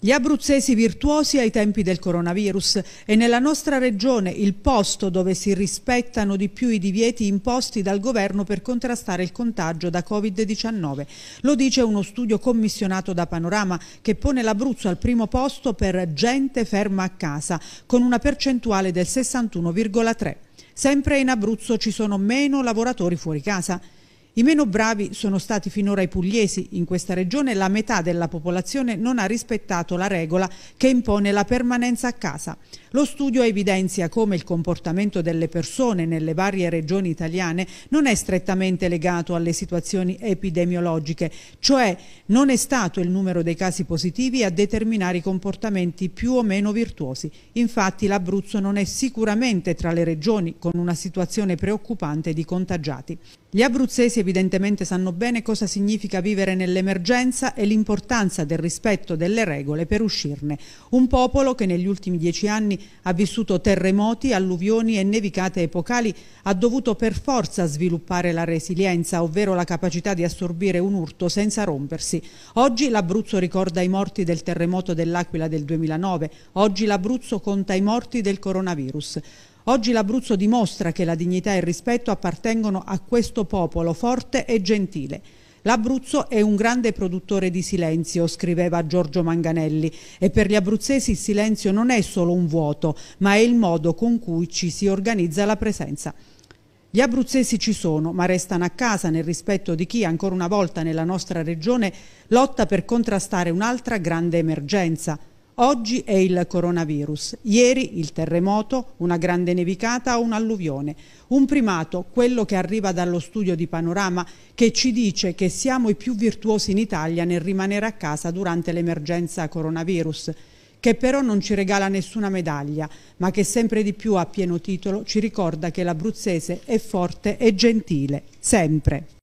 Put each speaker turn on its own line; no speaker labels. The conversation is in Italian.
Gli abruzzesi virtuosi ai tempi del coronavirus e nella nostra regione il posto dove si rispettano di più i divieti imposti dal governo per contrastare il contagio da Covid-19. Lo dice uno studio commissionato da Panorama che pone l'Abruzzo al primo posto per gente ferma a casa con una percentuale del 61,3. Sempre in Abruzzo ci sono meno lavoratori fuori casa. I meno bravi sono stati finora i pugliesi. In questa regione la metà della popolazione non ha rispettato la regola che impone la permanenza a casa. Lo studio evidenzia come il comportamento delle persone nelle varie regioni italiane non è strettamente legato alle situazioni epidemiologiche, cioè non è stato il numero dei casi positivi a determinare i comportamenti più o meno virtuosi. Infatti l'Abruzzo non è sicuramente tra le regioni con una situazione preoccupante di contagiati. Gli abruzzesi evidentemente sanno bene cosa significa vivere nell'emergenza e l'importanza del rispetto delle regole per uscirne. Un popolo che negli ultimi dieci anni ha vissuto terremoti, alluvioni e nevicate epocali ha dovuto per forza sviluppare la resilienza, ovvero la capacità di assorbire un urto senza rompersi. Oggi l'Abruzzo ricorda i morti del terremoto dell'Aquila del 2009, oggi l'Abruzzo conta i morti del coronavirus. Oggi l'Abruzzo dimostra che la dignità e il rispetto appartengono a questo popolo forte e gentile. L'Abruzzo è un grande produttore di silenzio, scriveva Giorgio Manganelli, e per gli abruzzesi il silenzio non è solo un vuoto, ma è il modo con cui ci si organizza la presenza. Gli abruzzesi ci sono, ma restano a casa nel rispetto di chi, ancora una volta nella nostra regione, lotta per contrastare un'altra grande emergenza, Oggi è il coronavirus, ieri il terremoto, una grande nevicata o un'alluvione. Un primato, quello che arriva dallo studio di Panorama, che ci dice che siamo i più virtuosi in Italia nel rimanere a casa durante l'emergenza coronavirus che però non ci regala nessuna medaglia, ma che sempre di più a pieno titolo ci ricorda che l'abruzzese è forte e gentile, sempre.